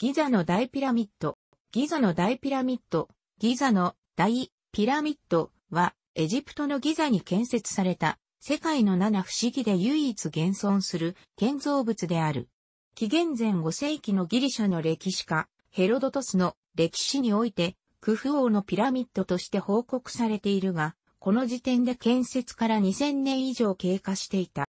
ギザの大ピラミッド、ギザの大ピラミッド、ギザの大ピラミッドは、エジプトのギザに建設された、世界の七不思議で唯一現存する建造物である。紀元前5世紀のギリシャの歴史家、ヘロドトスの歴史において、クフ王のピラミッドとして報告されているが、この時点で建設から2000年以上経過していた。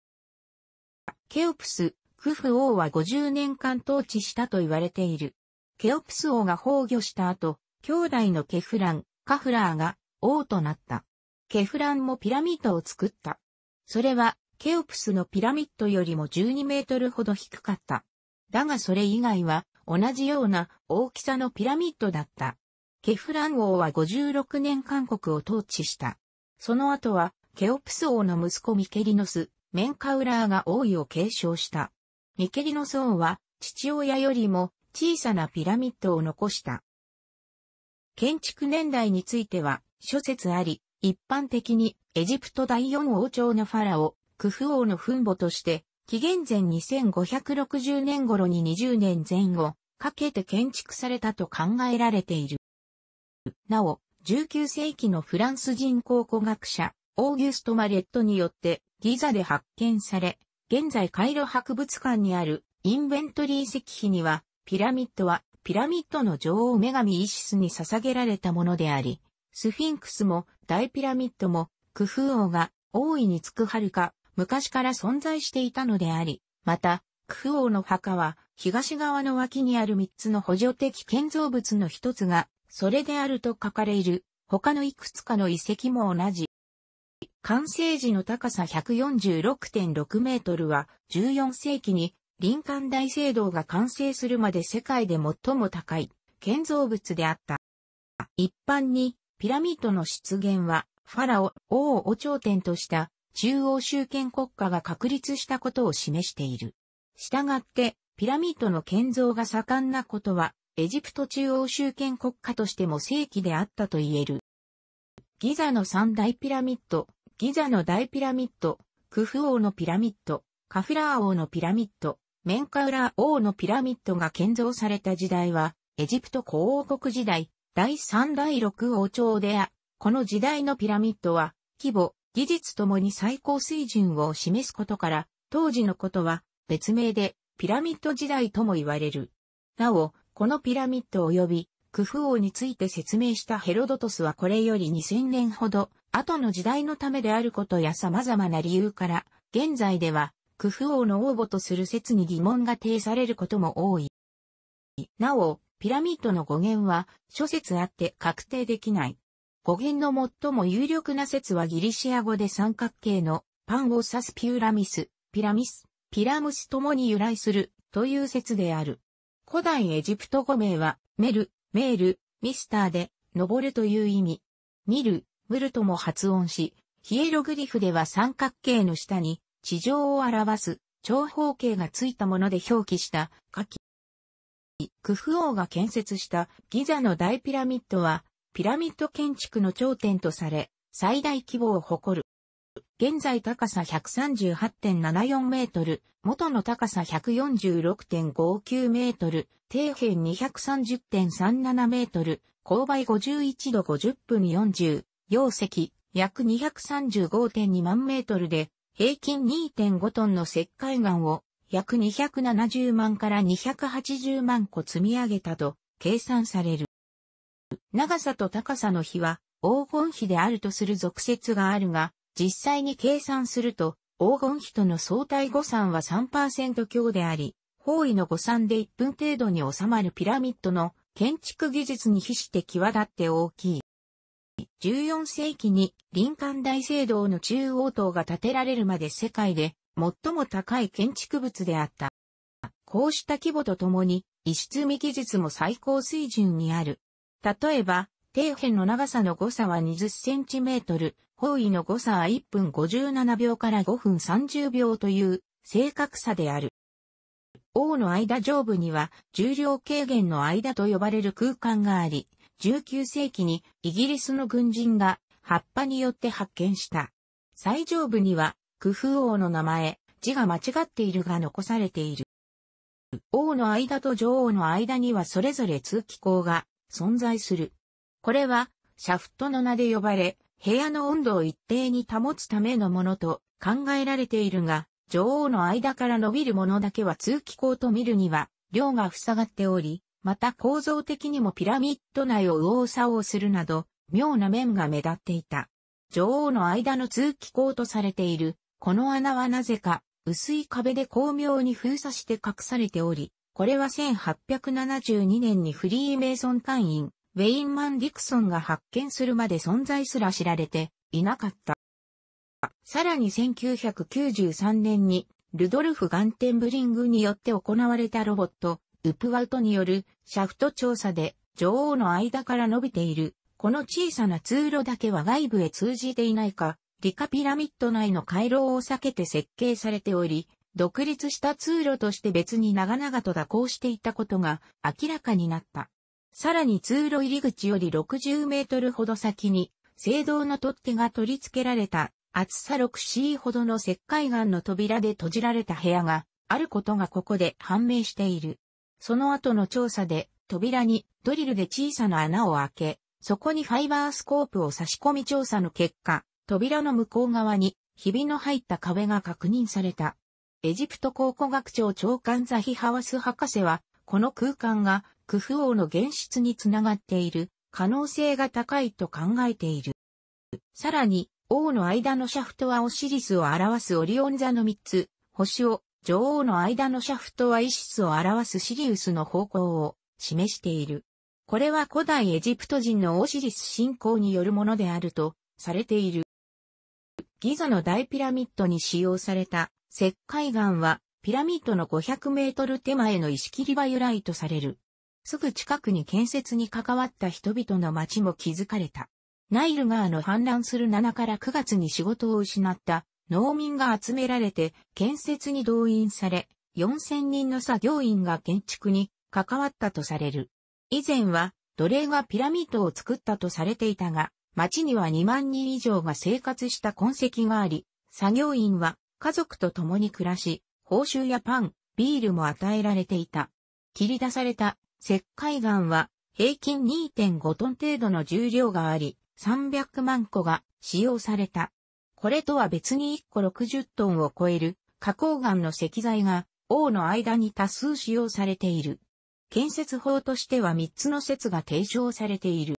ケオプス、クフ王は50年間統治したと言われている。ケオプス王が崩御した後、兄弟のケフラン、カフラーが王となった。ケフランもピラミッドを作った。それは、ケオプスのピラミッドよりも12メートルほど低かった。だがそれ以外は、同じような大きさのピラミッドだった。ケフラン王は56年韓国を統治した。その後は、ケオプス王の息子ミケリノス、メンカウラーが王位を継承した。ニケリノ僧は、父親よりも小さなピラミッドを残した。建築年代については、諸説あり、一般的にエジプト第四王朝のファラオ、クフ王の墳墓として、紀元前2560年頃に20年前後、かけて建築されたと考えられている。なお、19世紀のフランス人考古学者、オーギュスト・マレットによって、ギザで発見され、現在カイロ博物館にあるインベントリー石碑には、ピラミッドはピラミッドの女王女神イシスに捧げられたものであり、スフィンクスも大ピラミッドもクフ王が大いにつくはるか昔から存在していたのであり、また、クフ王の墓は東側の脇にある三つの補助的建造物の一つが、それであると書かれる他のいくつかの遺跡も同じ。完成時の高さ146.6メートルは14世紀に林間大聖堂が完成するまで世界で最も高い建造物であった。一般にピラミッドの出現はファラオ、王を頂点とした中央集権国家が確立したことを示している。したがってピラミッドの建造が盛んなことはエジプト中央集権国家としても正規であったと言える。ギザの三大ピラミッド、ギザの大ピラミッド、クフ王のピラミッド、カフラー王のピラミッド、メンカウラー王のピラミッドが建造された時代は、エジプト古王国時代、第3第6王朝であ、この時代のピラミッドは、規模、技術ともに最高水準を示すことから、当時のことは、別名で、ピラミッド時代とも言われる。なお、このピラミッド及び、クフ王について説明したヘロドトスはこれより2000年ほど後の時代のためであることや様々な理由から、現在では、クフ王の応募とする説に疑問が呈されることも多い。なお、ピラミッドの語源は諸説あって確定できない。語源の最も有力な説はギリシア語で三角形のパンを指すピューラミス、ピラミス、ピラムスともに由来するという説である。古代エジプト語名はメル、メール、ミスターで登るという意味。見る、ムルとも発音し、ヒエログリフでは三角形の下に地上を表す長方形がついたもので表記した下記。クフ王が建設したギザの大ピラミッドはピラミッド建築の頂点とされ最大規模を誇る。現在高さ138.74メートル、元の高さ146.59メートル、底辺230.37メートル、勾配51度50分40容積約235.2万メートルで、平均2.5トンの石灰岩を約270万から280万個積み上げたと計算される。長さと高さの比は黄金比であるとする俗説があるが、実際に計算すると黄金比との相対誤算は3%強であり、方位の誤算で1分程度に収まるピラミッドの建築技術に比して際立って大きい。14世紀に林間大聖堂の中央塔が建てられるまで世界で最も高い建築物であった。こうした規模とともに、異質未技術も最高水準にある。例えば、底辺の長さの誤差は20センチメートル、方位の誤差は1分57秒から5分30秒という正確さである。王の間上部には重量軽減の間と呼ばれる空間があり、19世紀にイギリスの軍人が葉っぱによって発見した。最上部には、クフ王の名前、字が間違っているが残されている。王の間と女王の間にはそれぞれ通気口が存在する。これは、シャフトの名で呼ばれ、部屋の温度を一定に保つためのものと考えられているが、女王の間から伸びるものだけは通気口と見るには、量が塞がっており、また構造的にもピラミッド内を右往左往するなど、妙な面が目立っていた。女王の間の通気口とされている、この穴はなぜか、薄い壁で巧妙に封鎖して隠されており、これは1872年にフリーメイソン会員、ウェインマン・ディクソンが発見するまで存在すら知られていなかった。さらに1993年に、ルドルフ・ガンテンブリングによって行われたロボット、ウプワウトによるシャフト調査で女王の間から伸びている、この小さな通路だけは外部へ通じていないか、リカピラミッド内の回廊を避けて設計されており、独立した通路として別に長々と蛇行していたことが明らかになった。さらに通路入り口より60メートルほど先に、青銅の取っ手が取り付けられた、厚さ 6C ほどの石灰岩の扉で閉じられた部屋があることがここで判明している。その後の調査で、扉にドリルで小さな穴を開け、そこにファイバースコープを差し込み調査の結果、扉の向こう側に、ひびの入った壁が確認された。エジプト考古学長長官ザヒハワス博士は、この空間がクフ王の現出につながっている可能性が高いと考えている。さらに、王の間のシャフトはオシリスを表すオリオン座の3つ、星を女王の間のシャフトは意思を表すシリウスの方向を示している。これは古代エジプト人のオシリス信仰によるものであるとされている。ギザの大ピラミッドに使用された石灰岩はピラミッドの500メートル手前の石切り場由来とされる。すぐ近くに建設に関わった人々の町も築かれた。ナイル川の氾濫する7から9月に仕事を失った農民が集められて建設に動員され、4000人の作業員が建築に関わったとされる。以前は奴隷がピラミッドを作ったとされていたが、町には2万人以上が生活した痕跡があり、作業員は家族と共に暮らし、報酬やパン、ビールも与えられていた。切り出された石灰岩は平均2.5トン程度の重量があり、300万個が使用された。これとは別に1個60トンを超える花崗岩の石材が王の間に多数使用されている。建設法としては3つの説が提唱されている。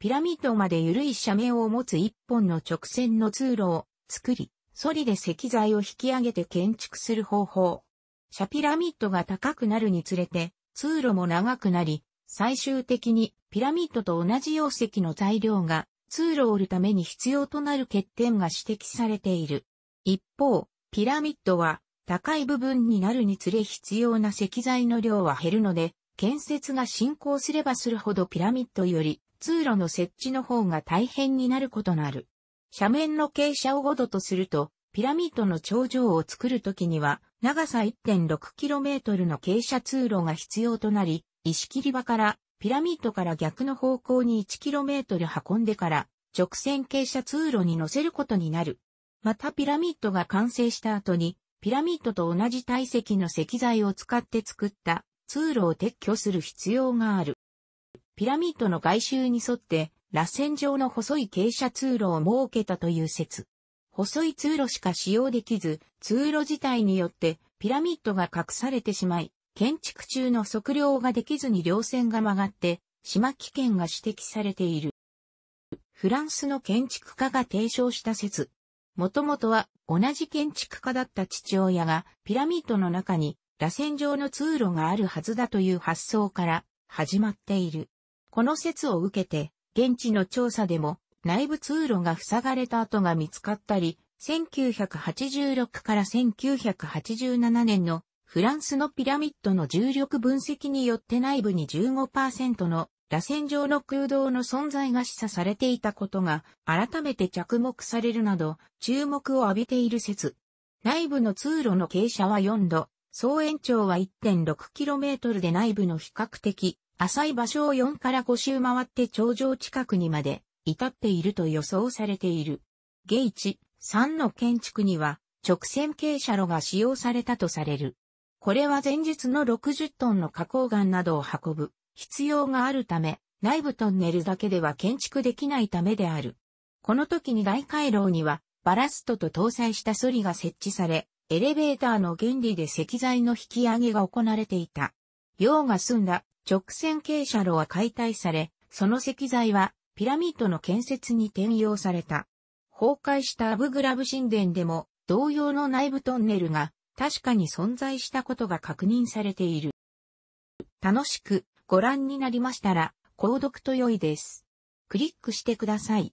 ピラミッドまで緩い斜面を持つ1本の直線の通路を作り、ソリで石材を引き上げて建築する方法。シャピラミッドが高くなるにつれて、通路も長くなり、最終的にピラミッドと同じ容積の材料が通路を売るために必要となる欠点が指摘されている。一方、ピラミッドは高い部分になるにつれ必要な石材の量は減るので、建設が進行すればするほどピラミッドより通路の設置の方が大変になることなる。斜面の傾斜を5度とすると、ピラミッドの頂上を作るときには、長さ 1.6km の傾斜通路が必要となり、石切り場からピラミッドから逆の方向に 1km 運んでから直線傾斜通路に乗せることになる。またピラミッドが完成した後に、ピラミッドと同じ体積の石材を使って作った通路を撤去する必要がある。ピラミッドの外周に沿って、螺旋状の細い傾斜通路を設けたという説。細い通路しか使用できず、通路自体によってピラミッドが隠されてしまい、建築中の測量ができずに稜線が曲がって、島危険が指摘されている。フランスの建築家が提唱した説。もともとは同じ建築家だった父親がピラミッドの中に螺旋状の通路があるはずだという発想から始まっている。この説を受けて現地の調査でも内部通路が塞がれた跡が見つかったり、1986から1987年のフランスのピラミッドの重力分析によって内部に15%の螺旋状の空洞の存在が示唆されていたことが改めて着目されるなど注目を浴びている説。内部の通路の傾斜は4度、総延長は 1.6km で内部の比較的浅い場所を4から5周回って頂上近くにまで至っていると予想されている。ゲイチ3の建築には直線傾斜路が使用されたとされる。これは前日の60トンの花崗岩などを運ぶ必要があるため、内部トンネルだけでは建築できないためである。この時に大回廊にはバラストと搭載したソリが設置され、エレベーターの原理で石材の引き上げが行われていた。用が済んだ直線傾斜路は解体され、その石材はピラミッドの建設に転用された。崩壊したアブグラブ神殿でも同様の内部トンネルが確かに存在したことが確認されている。楽しくご覧になりましたら、購読と良いです。クリックしてください。